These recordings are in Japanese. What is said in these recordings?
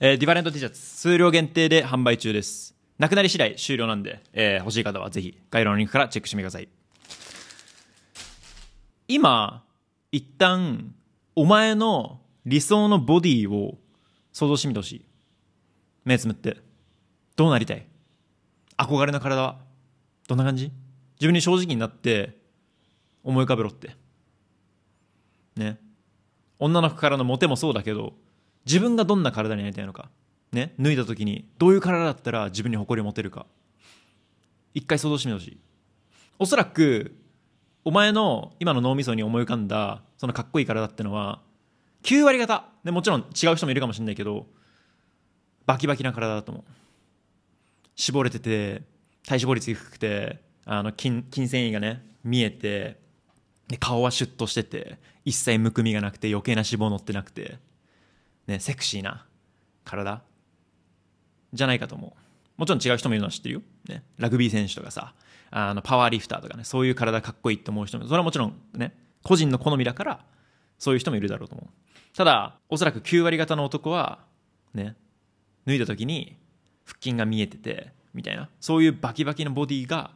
えー、ディバレント T シャツ、数量限定で販売中です。なくなり次第終了なんで、えー、欲しい方はぜひ、概要欄のリンクからチェックしてみてください。今、一旦、お前の理想のボディを想像してみてほしい。目つむって。どうなりたい憧れの体はどんな感じ自分に正直になって思い浮かべろって。ね。女の子からのモテもそうだけど、自分がどんな体になりたいのか、ね、脱いだ時にどういう体だったら自分に誇りを持てるか一回想像してみてほしいおそらくお前の今の脳みそに思い浮かんだそのかっこいい体ってのは9割方、でもちろん違う人もいるかもしれないけどバキバキな体だと思う絞れてて体脂肪率低くてあの筋筋繊維がね見えてで顔はシュッとしてて一切むくみがなくて余計な脂肪乗ってなくてね、セクシーな体じゃないかと思う。もちろん違う人もいるのは知ってるよ。ね、ラグビー選手とかさ、あのパワーリフターとかね、そういう体かっこいいって思う人も、それはもちろんね、個人の好みだから、そういう人もいるだろうと思う。ただ、おそらく9割方の男は、ね、脱いだ時に腹筋が見えてて、みたいな、そういうバキバキのボディが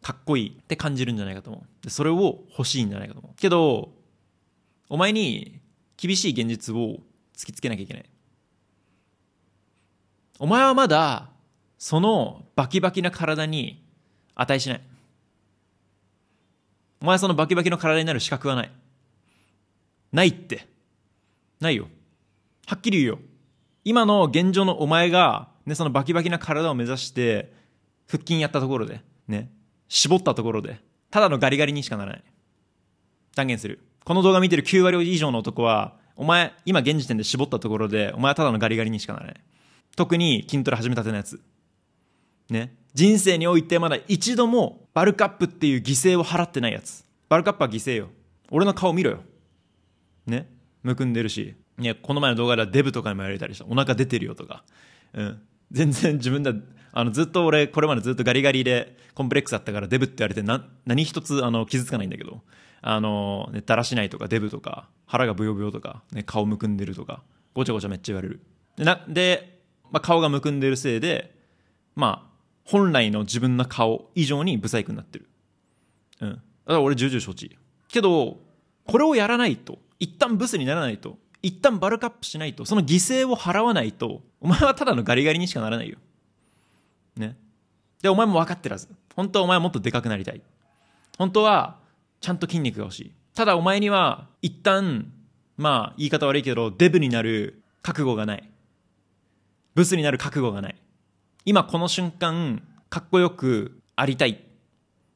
かっこいいって感じるんじゃないかと思う。でそれを欲しいんじゃないかと思う。けど、お前に厳しい現実を突きつけなきゃいけない。お前はまだ、そのバキバキな体に値しない。お前はそのバキバキの体になる資格はない。ないって。ないよ。はっきり言うよ。今の現状のお前が、ね、そのバキバキな体を目指して、腹筋やったところで、ね、絞ったところで、ただのガリガリにしかならない。断言する。この動画見てる9割以上の男は、お前今現時点で絞ったところでお前はただのガリガリにしかならない特に筋トレ始めたてのやつね人生においてまだ一度もバルカップっていう犠牲を払ってないやつバルカップは犠牲よ俺の顔見ろよねむくんでるしいやこの前の動画ではデブとかにもやられたりしたお腹出てるよとかうん全然自分ではあの、ずっと俺、これまでずっとガリガリで、コンプレックスあったからデブって言われて、な、何一つ、あの、傷つかないんだけど、あの、ね、だらしないとか、デブとか、腹がブヨブヨとか、ね、顔むくんでるとか、ごちゃごちゃめっちゃ言われる。で、なでまあ、顔がむくんでるせいで、まあ、本来の自分の顔以上にブサイクになってる。うん。だから俺、重々承知。けど、これをやらないと、一旦ブスにならないと、一旦バルカップしないと、その犠牲を払わないと、お前はただのガリガリにしかならないよ。ね。で、お前も分かってらず。本当はお前はもっとでかくなりたい。本当は、ちゃんと筋肉が欲しい。ただお前には、一旦、まあ、言い方悪いけど、デブになる覚悟がない。ブスになる覚悟がない。今この瞬間、かっこよくありたい。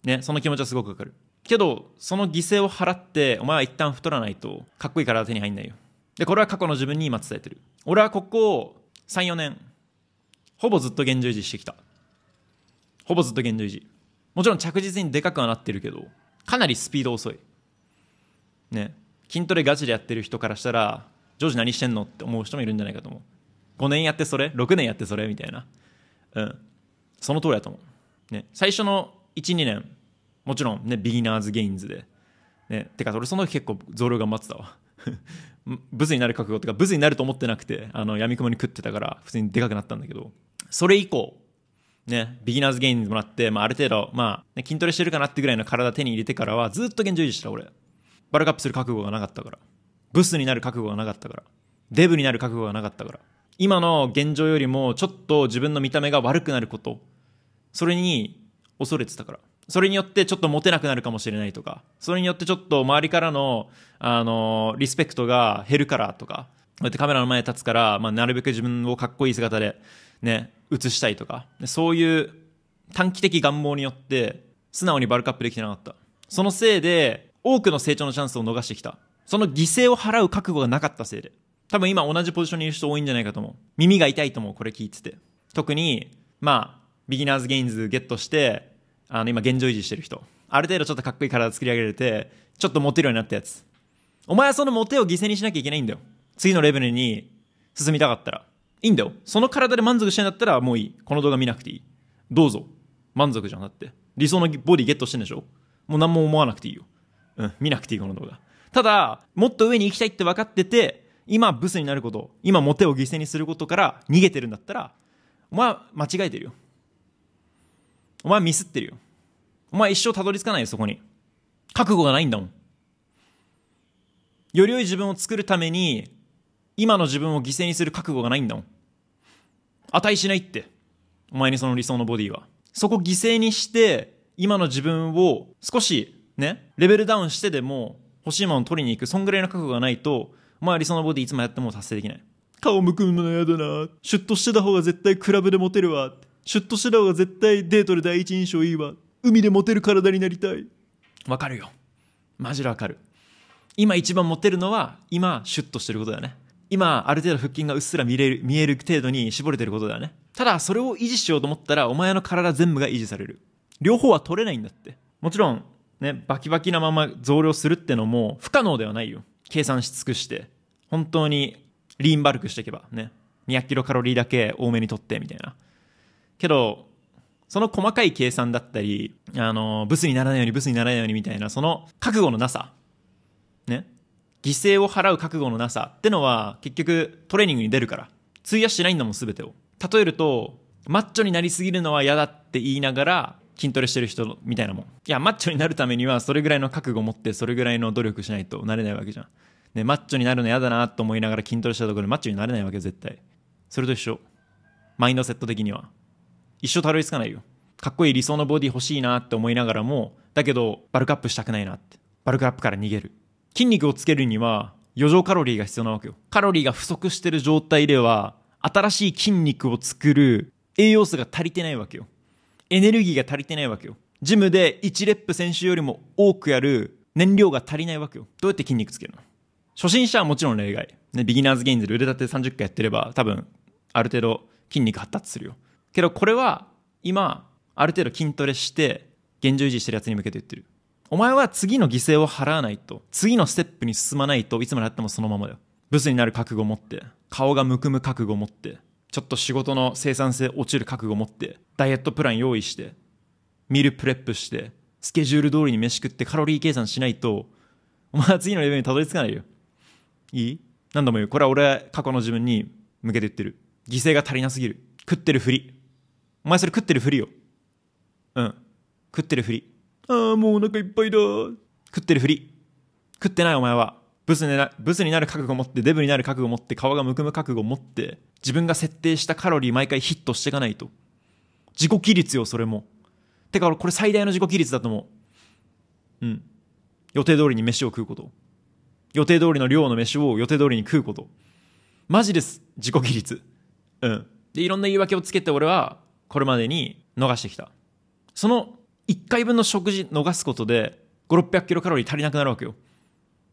ね、その気持ちはすごくわかる。けど、その犠牲を払って、お前は一旦太らないと、かっこいい体手に入んないよ。で、これは過去の自分に今伝えてる。俺はここ3、4年、ほぼずっと現状維持してきた。ほぼずっと現状維持もちろん着実にでかくはなってるけどかなりスピード遅いね筋トレガチでやってる人からしたらジョージ何してんのって思う人もいるんじゃないかと思う5年やってそれ6年やってそれみたいなうんその通りだと思う、ね、最初の12年もちろんねビギナーズゲインズで、ね、てか俺その時結構増量頑張ってたわ ブスになる覚悟とかブスになると思ってなくてあの闇雲に食ってたから普通にでかくなったんだけどそれ以降ね、ビギナーズゲインもらって、まあ、ある程度、まあ、筋トレしてるかなってぐらいの体手に入れてからは、ずっと現状維持した俺。バルカップする覚悟がなかったから。ブスになる覚悟がなかったから。デブになる覚悟がなかったから。今の現状よりも、ちょっと自分の見た目が悪くなること。それに、恐れてたから。それによってちょっとモテなくなるかもしれないとか、それによってちょっと周りからの、あのリスペクトが減るからとか、こうやってカメラの前に立つから、まあ、なるべく自分をかっこいい姿でね、移したいとか、そういう短期的願望によって、素直にバルカップできてなかった。そのせいで、多くの成長のチャンスを逃してきた。その犠牲を払う覚悟がなかったせいで。多分今同じポジションにいる人多いんじゃないかと思う。耳が痛いと思う、これ聞いてて。特に、まあ、ビギナーズゲインズゲットして、あの、今現状維持してる人。ある程度ちょっとかっこいい体作り上げれて、ちょっとモテるようになったやつ。お前はそのモテを犠牲にしなきゃいけないんだよ。次のレベルに進みたかったら。いいんだよ。その体で満足してんだったらもういい。この動画見なくていい。どうぞ。満足じゃんだって。理想のボディゲットしてんでしょもう何も思わなくていいよ。うん、見なくていいこの動画。ただ、もっと上に行きたいって分かってて、今ブスになること、今モテを犠牲にすることから逃げてるんだったら、お前間違えてるよ。お前ミスってるよ。お前一生たどり着かないよ、そこに。覚悟がないんだもん。より良い自分を作るために、今の自分を犠牲にする覚悟がないんだもん。値しないって。お前にその理想のボディは。そこ犠牲にして、今の自分を少しね、レベルダウンしてでも欲しいものを取りに行く、そんぐらいの覚悟がないと、お前は理想のボディいつもやっても達成できない。顔むくむのやだな。シュッとしてた方が絶対クラブでモテるわ。シュッとしてた方が絶対デートで第一印象いいわ。海でモテる体になりたい。わかるよ。マジでわかる。今一番モテるのは、今、シュッとしてることだよね。今ある程度腹筋がうっすら見れる見える程度に絞れてることだよねただそれを維持しようと思ったらお前の体全部が維持される両方は取れないんだってもちろんねバキバキなまま増量するってのも不可能ではないよ計算し尽くして本当にリーンバルクしていけばね200キロカロリーだけ多めにとってみたいなけどその細かい計算だったりあのブスにならないようにブスにならないようにみたいなその覚悟のなさね犠牲を払う覚悟のなさってのは結局トレーニングに出るから費やしてないんだもん全てを例えるとマッチョになりすぎるのは嫌だって言いながら筋トレしてる人みたいなもんいやマッチョになるためにはそれぐらいの覚悟を持ってそれぐらいの努力しないとなれないわけじゃんねマッチョになるの嫌だなと思いながら筋トレしたところでマッチョになれないわけ絶対それと一緒マインドセット的には一生たどり着かないよかっこいい理想のボディ欲しいなって思いながらもだけどバルクアップしたくないなってバルクアップから逃げる筋肉をつけるには余剰カロリーが必要なわけよ。カロリーが不足してる状態では、新しい筋肉を作る栄養素が足りてないわけよ。エネルギーが足りてないわけよ。ジムで1レップ先週よりも多くやる燃料が足りないわけよ。どうやって筋肉つけるの初心者はもちろん例外。ね、ビギナーズゲインズで腕立て30回やってれば多分ある程度筋肉発達するよ。けどこれは今ある程度筋トレして現状維持してるやつに向けて言ってる。お前は次の犠牲を払わないと、次のステップに進まないといつまであってもそのままだよ。ブスになる覚悟を持って、顔がむくむ覚悟を持って、ちょっと仕事の生産性落ちる覚悟を持って、ダイエットプラン用意して、ミルプレップして、スケジュール通りに飯食ってカロリー計算しないと、お前は次のレベルにたどり着かないよ。いい何度も言う。これは俺は過去の自分に向けて言ってる。犠牲が足りなすぎる。食ってるふり。お前それ食ってるふりよ。うん。食ってるふり。ああ、もうお腹いっぱいだ。食ってるふり。食ってないお前は。ブスになブスになる覚悟を持って、デブになる覚悟を持って、皮がむくむ覚悟を持って、自分が設定したカロリー毎回ヒットしていかないと。自己規律よ、それも。てか俺これ最大の自己規律だと思う。うん。予定通りに飯を食うこと。予定通りの量の飯を予定通りに食うこと。マジです。自己規律。うん。で、いろんな言い訳をつけて俺は、これまでに逃してきた。その1回分の食事逃すことで、5、600キロカロリー足りなくなるわけよ。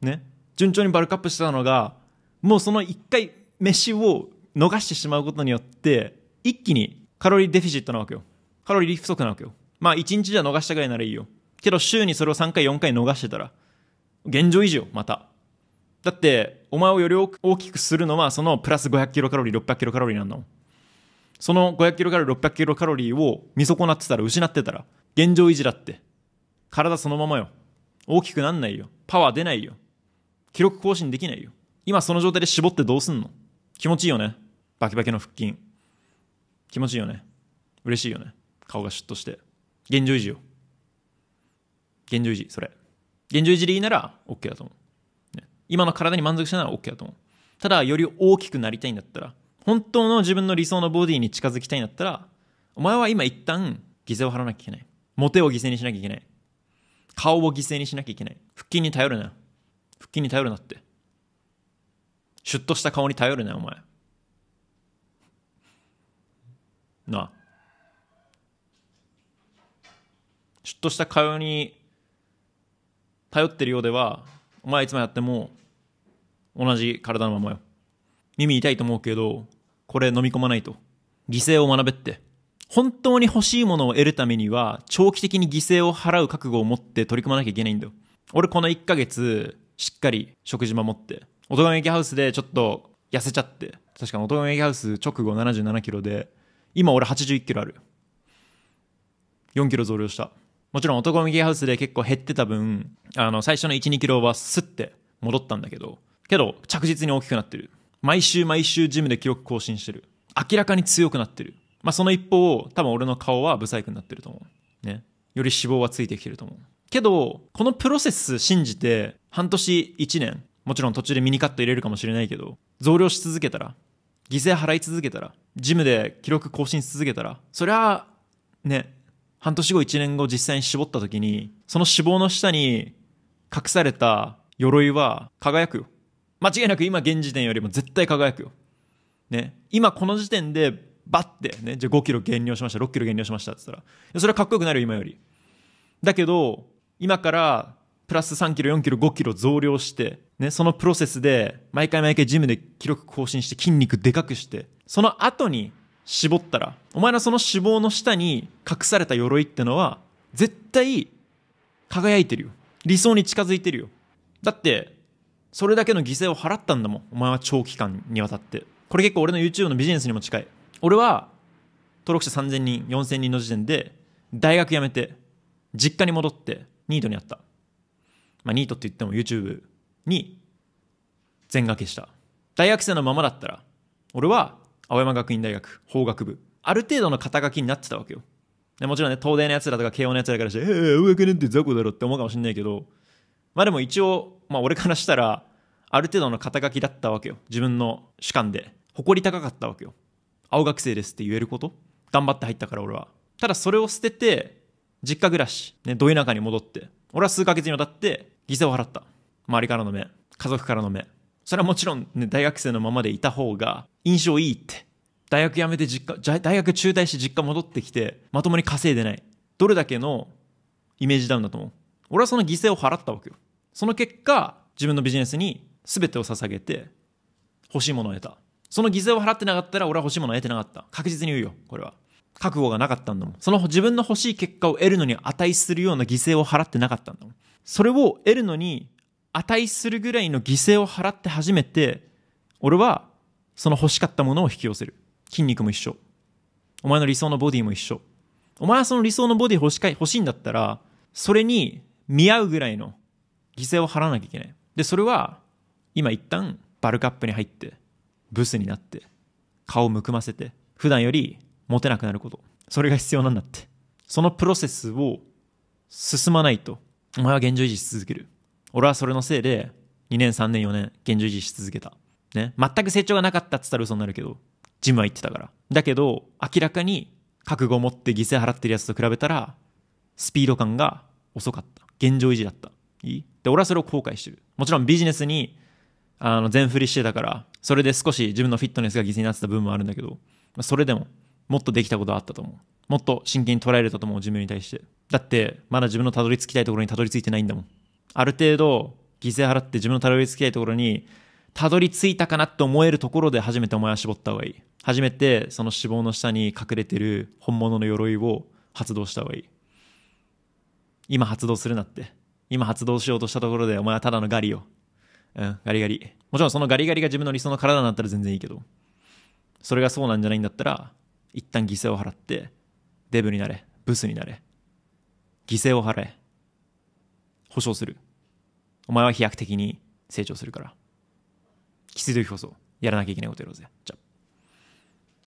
ね。順調にバルクアップしてたのが、もうその1回飯を逃してしまうことによって、一気にカロリーデフィジットなわけよ。カロリー不足なわけよ。まあ1日じゃ逃したぐらいならいいよ。けど週にそれを3回4回逃してたら、現状維持よ、また。だって、お前をより大きくするのは、そのプラス500キロカロリー、600キロカロリーなんだもん。その500キロカロリー、600キロカロリーを見損なってたら、失ってたら、現状維持だって。体そのままよ。大きくなんないよ。パワー出ないよ。記録更新できないよ。今その状態で絞ってどうすんの気持ちいいよね。バキバキの腹筋。気持ちいいよね。嬉しいよね。顔がシュッとして。現状維持よ。現状維持、それ。現状維持でいいなら OK だと思う。ね、今の体に満足したなら OK だと思う。ただ、より大きくなりたいんだったら、本当の自分の理想のボディに近づきたいんだったら、お前は今一旦、犠牲を張らなきゃいけない。モテを犠牲にしなきゃいけない。顔を犠牲にしなきゃいけない。腹筋に頼るな。腹筋に頼るなって。シュッとした顔に頼るな、お前。なあ。シュッとした顔に頼ってるようでは、お前いつまでやっても同じ体のままよ。耳痛いと思うけど、これ飲み込まないと。犠牲を学べって。本当に欲しいものを得るためには、長期的に犠牲を払う覚悟を持って取り組まなきゃいけないんだよ。俺この1ヶ月、しっかり食事守って、がめ激ハウスでちょっと痩せちゃって、確かにがめ劇ハウス直後77キロで、今俺81キロある。4キロ増量した。もちろん男向きハウスで結構減ってた分、あの、最初の1、2キロはスッて戻ったんだけど、けど着実に大きくなってる。毎週毎週ジムで記録更新してる。明らかに強くなってる。まあ、その一方、多分俺の顔はブサイクになってると思う。ね。より脂肪はついてきてると思う。けど、このプロセス信じて、半年、1年、もちろん途中でミニカット入れるかもしれないけど、増量し続けたら、犠牲払い続けたら、ジムで記録更新し続けたら、そりゃ、ね、半年後、1年後実際に絞った時に、その脂肪の下に隠された鎧は輝くよ。間違いなく今現時点よりも絶対輝くよ。ね。今この時点でバッてね、じゃあ5キロ減量しました、6キロ減量しましたっつったら、それはかっこよくなるよ、今より。だけど、今からプラス3キロ、4キロ、5キロ増量して、ね、そのプロセスで、毎回毎回ジムで記録更新して筋肉でかくして、その後に絞ったら、お前のその脂肪の下に隠された鎧ってのは、絶対輝いてるよ。理想に近づいてるよ。だって、それだけの犠牲を払ったんだもん。お前は長期間にわたって。これ結構俺の YouTube のビジネスにも近い。俺は登録者3000人4000人の時点で大学辞めて実家に戻ってニートにあった、まあ、ニートって言っても YouTube に全掛けした大学生のままだったら俺は青山学院大学法学部ある程度の肩書きになってたわけよでもちろんね東大のやつらとか慶応のやつらからして「ええー、青学なんて雑魚だろ」って思うかもしんないけどまあでも一応、まあ、俺からしたらある程度の肩書きだったわけよ自分の主観で誇り高かったわけよ青学生ですって言えること頑張って入ったから俺はただそれを捨てて実家暮らし、ね、ど田舎に戻って俺は数ヶ月にわたって犠牲を払った周りからの目家族からの目それはもちろん、ね、大学生のままでいた方が印象いいって大学辞めて実家大学中退して実家戻ってきてまともに稼いでないどれだけのイメージダウンだと思う俺はその犠牲を払ったわけよその結果自分のビジネスに全てを捧げて欲しいものを得たその犠牲を払ってなかったら俺は欲しいものを得てなかった。確実に言うよ、これは。覚悟がなかったんだもん。その自分の欲しい結果を得るのに値するような犠牲を払ってなかったんだもん。それを得るのに値するぐらいの犠牲を払って初めて、俺はその欲しかったものを引き寄せる。筋肉も一緒。お前の理想のボディも一緒。お前はその理想のボディ欲しか欲しいんだったら、それに見合うぐらいの犠牲を払わなきゃいけない。で、それは今一旦バルカップに入って、ブスになって顔をむくませて普段よりモテなくなることそれが必要なんだってそのプロセスを進まないとお前は現状維持し続ける俺はそれのせいで2年3年4年現状維持し続けたね全く成長がなかったっつったら嘘になるけどジムは行ってたからだけど明らかに覚悟を持って犠牲払ってるやつと比べたらスピード感が遅かった現状維持だったいいで俺はそれを後悔してるもちろんビジネスにあの全振りしてたからそれで少し自分のフィットネスが犠牲になってた部分もあるんだけど、まあ、それでももっとできたことはあったと思うもっと真剣に捉えれたと思う自分に対してだってまだ自分のたどり着きたいところにたどり着いてないんだもんある程度犠牲払って自分のたどり着きたいところにたどり着いたかなって思えるところで初めてお前は絞った方がいい初めてその脂肪の下に隠れてる本物の鎧を発動した方がいい今発動するなって今発動しようとしたところでお前はただのガリようん、ガリガリ。もちろんそのガリガリが自分の理想の体になったら全然いいけど、それがそうなんじゃないんだったら、一旦犠牲を払って、デブになれ、ブスになれ、犠牲を払え、保証する。お前は飛躍的に成長するから。きつい時こそ、やらなきゃいけないことやろうぜ。じゃあ。